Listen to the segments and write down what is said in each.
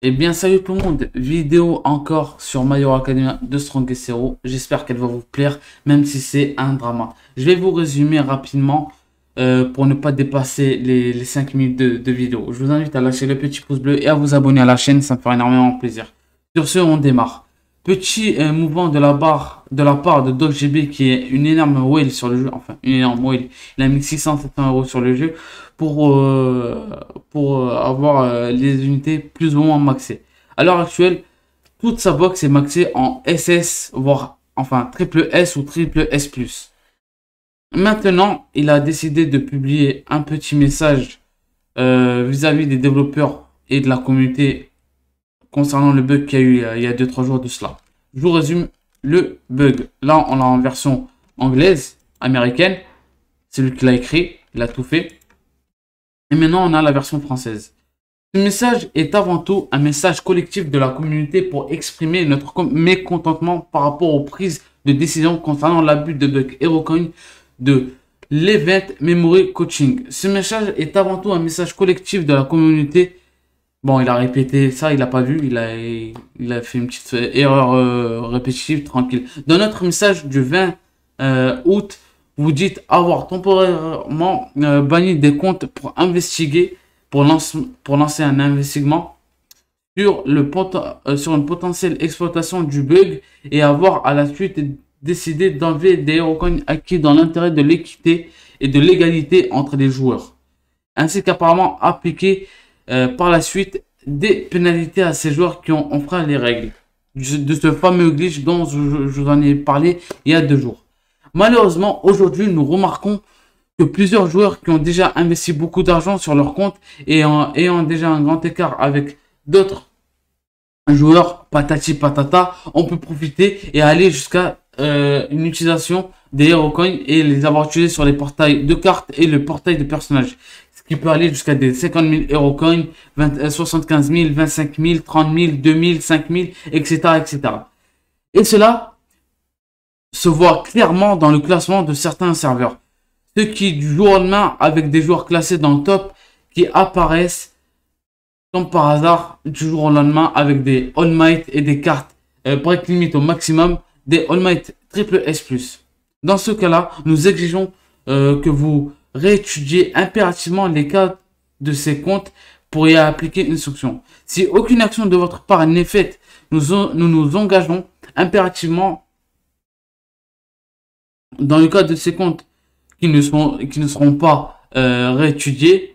Et eh bien salut tout le monde, vidéo encore sur My Academy Academia de Strongest Hero. J'espère qu'elle va vous plaire, même si c'est un drama. Je vais vous résumer rapidement euh, pour ne pas dépasser les, les 5 minutes de, vidéo. Je vous invite à lâcher le petit pouce bleu et à vous abonner à la chaîne, ça me fera énormément plaisir. Sur ce, on démarre. Petit euh, mouvement de la barre de la part de DogGB qui est une énorme whale sur le jeu, enfin une énorme whale. Il a mis euros sur le jeu pour, euh, pour euh, avoir euh, les unités plus ou moins maxées. À l'heure actuelle, toute sa box est maxée en SS, voire enfin triple S ou triple S+. Maintenant, il a décidé de publier un petit message vis-à-vis des développeurs et de la communauté concernant le bug qu'il y a eu il y a 2-3 jours de cela. Je vous résume le bug. Là, on l'a en version anglaise, américaine. C'est lui qui l'a écrit, il a tout fait. Et maintenant, on a la version française. Ce message est avant tout un message collectif de la communauté pour exprimer notre mécontentement par rapport aux prises de décision concernant l'abus de Buck HeroCoin de l'Event Memory Coaching. Ce message est avant tout un message collectif de la communauté. Bon, il a répété ça, il n'a pas vu, il a, il a fait une petite erreur euh, répétitive, tranquille. Dans notre message du 20 euh, août vous dites avoir temporairement euh, banni des comptes pour investiguer, pour, lancer un investissement euh, sur, une potentielle exploitation du bug et avoir à la suite décidé d'enlever des coins acquis dans l'intérêt de l'équité et de l'égalité entre les joueurs, ainsi qu'apparemment appliquer euh, par la suite des pénalités à ces joueurs qui ont enfreint les règles de ce fameux glitch dont je vous en ai parlé il y a deux jours. Malheureusement, aujourd'hui, nous remarquons que plusieurs joueurs qui ont déjà investi beaucoup d'argent sur leur compte et en, ayant déjà un grand écart avec d'autres joueurs, patati patata, on peut profiter et aller jusqu'à euh, une utilisation des Coins et les avoir utilisés sur les portails de cartes et le portail de personnages. Ce qui peut aller jusqu'à des 50 000 Coins, 75 000, 25 000, 30 000, 2 000, 5 000, etc., etc. Et cela se voit clairement dans le classement de certains serveurs. Ceux qui du jour au lendemain avec des joueurs classés dans le top qui apparaissent comme par hasard du jour au lendemain avec des All Might et des cartes euh, break limite au maximum des All Might triple S+. Dans ce cas-là, nous exigeons euh, que vous réétudiez impérativement les cas de ces comptes pour y appliquer une sanction. Si aucune action de votre part n'est faite, nous, nous nous engageons impérativement dans le cas de ces comptes qui ne, sont, qui ne seront pas euh, réétudiés,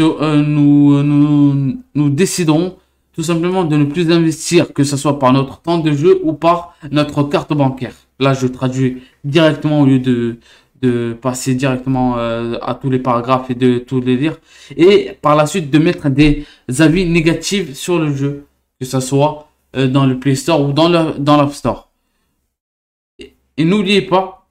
euh, euh, nous, nous, nous déciderons tout simplement de ne plus investir, que ce soit par notre temps de jeu ou par notre carte bancaire. Là, je traduis directement au lieu de, de passer directement à tous les paragraphes et de tous les lire. Et par la suite, de mettre des avis négatifs sur le jeu, que ce soit dans le Play Store ou dans l'App dans Store. Et n'oubliez pas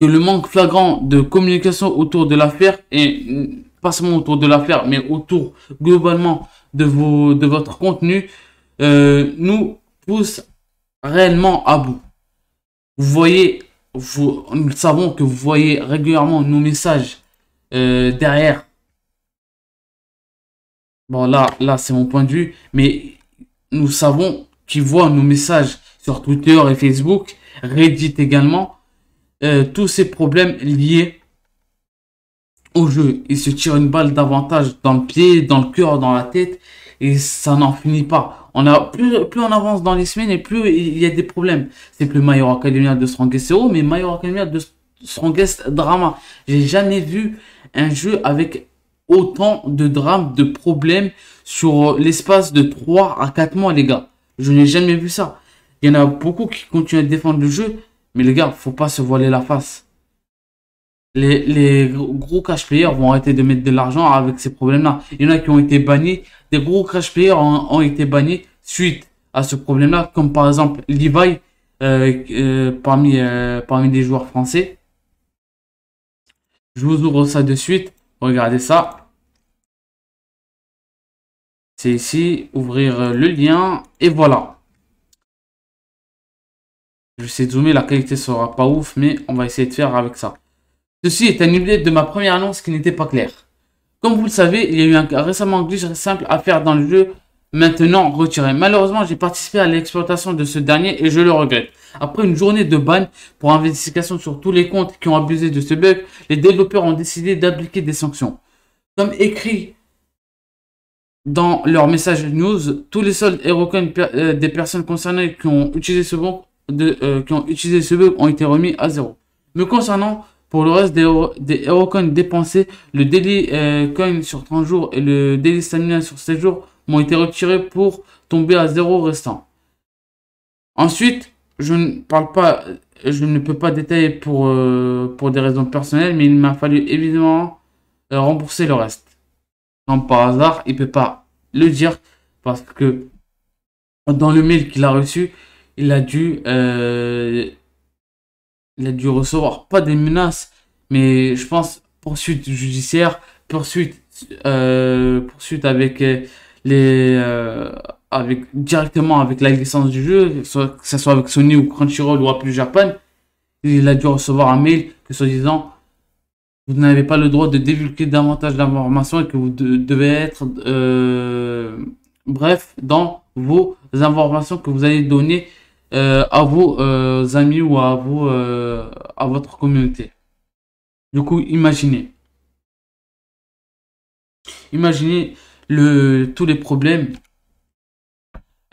que le manque flagrant de communication autour de l'affaire, et pas seulement autour de l'affaire, mais autour globalement de, vos, de votre contenu, euh, nous pousse réellement à bout. Vous voyez, vous, nous savons que vous voyez régulièrement nos messages euh, derrière. Bon, là, là c'est mon point de vue, mais nous savons qu'ils voient nos messages sur Twitter et Facebook, Reddit également, euh, tous ces problèmes liés au jeu. Il se tire une balle davantage dans le pied, dans le cœur, dans la tête, et ça n'en finit pas. On a plus, plus on avance dans les semaines et plus il y a des problèmes. C'est plus Major Academy Academia de Srangeseo, mais Major de Strongest Drama. J'ai jamais vu un jeu avec autant de drames, de problèmes sur l'espace de 3 à 4 mois, les gars. Je n'ai jamais vu ça. Il y en a beaucoup qui continuent à défendre le jeu, mais les gars, faut pas se voiler la face. Les, gros cash players vont arrêter de mettre de l'argent avec ces problèmes-là. Il y en a qui ont été bannis. Des gros cash players ont, été bannis suite à ce problème-là, comme par exemple Levi euh, euh, parmi, euh, parmi les joueurs français. Je vous ouvre ça de suite. Regardez ça. C'est ici, ouvrir le lien et voilà. Je sais, zoomer, la qualité sera pas ouf, mais on va essayer de faire avec ça. Ceci est un update de ma première annonce qui n'était pas claire. Comme vous le savez, il y a eu un, récemment glitch simple à faire dans le jeu, maintenant retiré. Malheureusement, j'ai participé à l'exploitation de ce dernier et je le regrette. Après une journée de ban pour investigation sur tous les comptes qui ont abusé de ce bug, les développeurs ont décidé d'appliquer des sanctions. Comme écrit dans leur message news, tous les soldes et reconnus euh, des personnes concernées qui ont utilisé ce bug euh, qui ont utilisé ce bug ont été remis à zéro. Me concernant, pour le reste des, Hero, Coins dépensés, le daily euh, coin sur 30 jours et le daily stamina sur 7 jours m'ont été retirés pour tomber à zéro restant. Ensuite, je ne parle pas, je ne peux pas détailler pour, euh, pour des raisons personnelles, mais il m'a fallu évidemment rembourser le reste. Comme par hasard, il peut pas le dire parce que dans le mail qu'il a reçu, il a dû, euh, il a dû recevoir pas des menaces, mais je pense poursuite judiciaire, poursuite, euh, poursuite avec euh, les, avec directement avec la licence du jeu, soit, que ce soit avec Sony ou Crunchyroll ou Apple Japan, il a dû recevoir un mail que soi-disant vous n'avez pas le droit de divulguer davantage d'informations et que vous devez être bref dans vos informations que vous allez donner euh, à vos euh, amis ou à, euh, à votre communauté. Du coup, imaginez. Imaginez le, tous les problèmes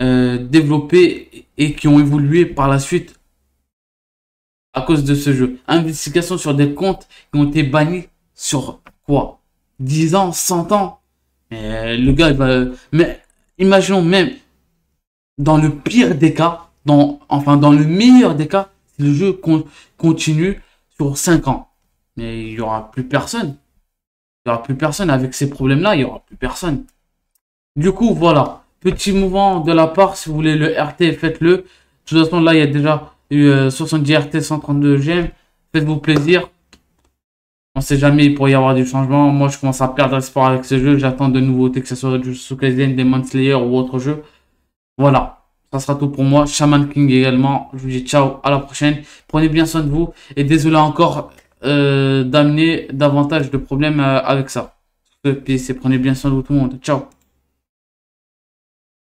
développés et qui ont évolué par la suite à cause de ce jeu. Investigation sur des comptes qui ont été bannis sur quoi 10 ans, 100 ans Mais le gars, il va... Mais imaginons même, dans le pire des cas, enfin, dans le meilleur des cas, le jeu continue sur 5 ans. Mais il n'y aura plus personne. Il n'y aura plus personne. Avec ces problèmes-là, il n'y aura plus personne. Du coup, voilà. Petit mouvement de la part. Si vous voulez le RT, faites-le. De toute façon, là, il y a déjà eu 70 RT, 132 GM. Faites-vous plaisir. On sait jamais, il pourrait y avoir du changement. Moi, je commence à perdre espoir avec ce jeu. J'attends de nouveautés, que ce soit du des Manslayer ou autre jeu. Voilà. Ça sera tout pour moi. Shaman King également. Je vous dis ciao, à la prochaine. Prenez bien soin de vous. Et désolé encore euh, d'amener davantage de problèmes euh, avec ça. prenez bien soin de vous tout le monde. Ciao.